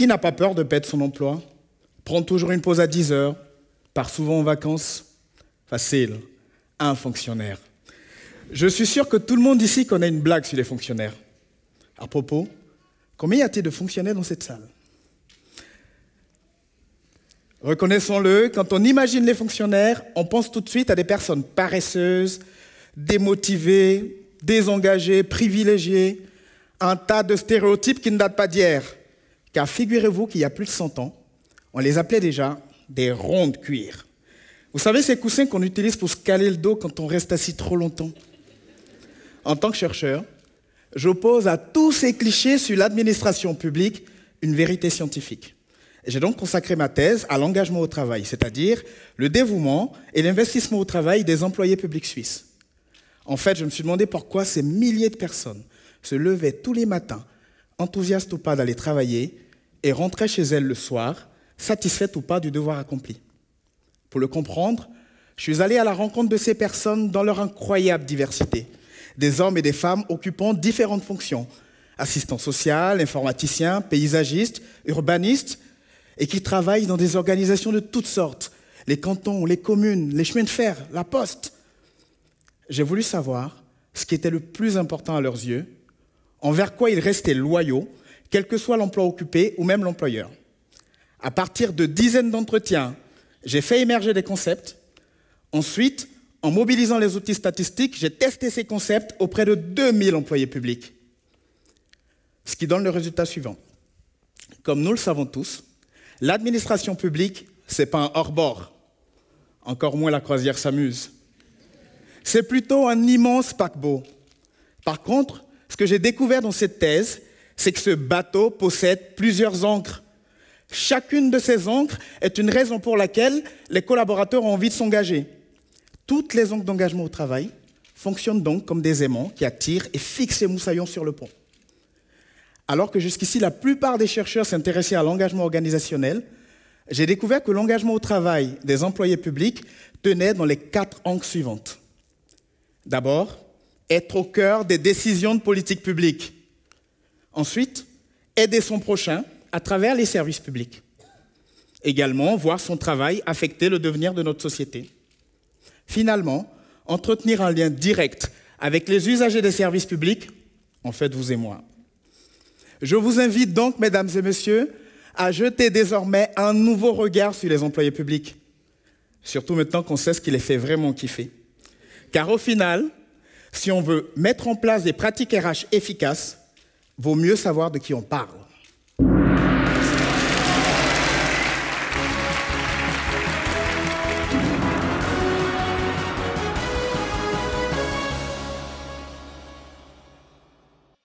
Qui n'a pas peur de perdre son emploi prend toujours une pause à 10 heures, part souvent en vacances Facile, un fonctionnaire. Je suis sûr que tout le monde ici connaît une blague sur les fonctionnaires. À propos, combien y a-t-il de fonctionnaires dans cette salle Reconnaissons-le, quand on imagine les fonctionnaires, on pense tout de suite à des personnes paresseuses, démotivées, désengagées, privilégiées, un tas de stéréotypes qui ne datent pas d'hier. Car figurez-vous qu'il y a plus de 100 ans, on les appelait déjà des rondes cuir. Vous savez, ces coussins qu'on utilise pour se caler le dos quand on reste assis trop longtemps. En tant que chercheur, j'oppose à tous ces clichés sur l'administration publique une vérité scientifique. J'ai donc consacré ma thèse à l'engagement au travail, c'est-à-dire le dévouement et l'investissement au travail des employés publics suisses. En fait, je me suis demandé pourquoi ces milliers de personnes se levaient tous les matins enthousiaste ou pas d'aller travailler, et rentrer chez elle le soir, satisfaite ou pas du devoir accompli. Pour le comprendre, je suis allé à la rencontre de ces personnes dans leur incroyable diversité, des hommes et des femmes occupant différentes fonctions, assistants sociaux, informaticiens, paysagistes, urbanistes, et qui travaillent dans des organisations de toutes sortes, les cantons, les communes, les chemins de fer, la poste. J'ai voulu savoir ce qui était le plus important à leurs yeux envers quoi ils restaient loyaux, quel que soit l'emploi occupé ou même l'employeur. À partir de dizaines d'entretiens, j'ai fait émerger des concepts. Ensuite, en mobilisant les outils statistiques, j'ai testé ces concepts auprès de 2000 employés publics. Ce qui donne le résultat suivant. Comme nous le savons tous, l'administration publique, c'est pas un hors-bord. Encore moins la croisière s'amuse. C'est plutôt un immense paquebot. Par contre, ce que j'ai découvert dans cette thèse, c'est que ce bateau possède plusieurs ancres. Chacune de ces ancres est une raison pour laquelle les collaborateurs ont envie de s'engager. Toutes les ancres d'engagement au travail fonctionnent donc comme des aimants qui attirent et fixent les moussaillons sur le pont. Alors que jusqu'ici, la plupart des chercheurs s'intéressaient à l'engagement organisationnel, j'ai découvert que l'engagement au travail des employés publics tenait dans les quatre ancres suivantes. D'abord, être au cœur des décisions de politique publique. Ensuite, aider son prochain à travers les services publics. Également, voir son travail affecter le devenir de notre société. Finalement, entretenir un lien direct avec les usagers des services publics, en fait vous et moi. Je vous invite donc, mesdames et messieurs, à jeter désormais un nouveau regard sur les employés publics. Surtout maintenant qu'on sait ce qui les fait vraiment kiffer. Car au final, si on veut mettre en place des pratiques RH efficaces, vaut mieux savoir de qui on parle.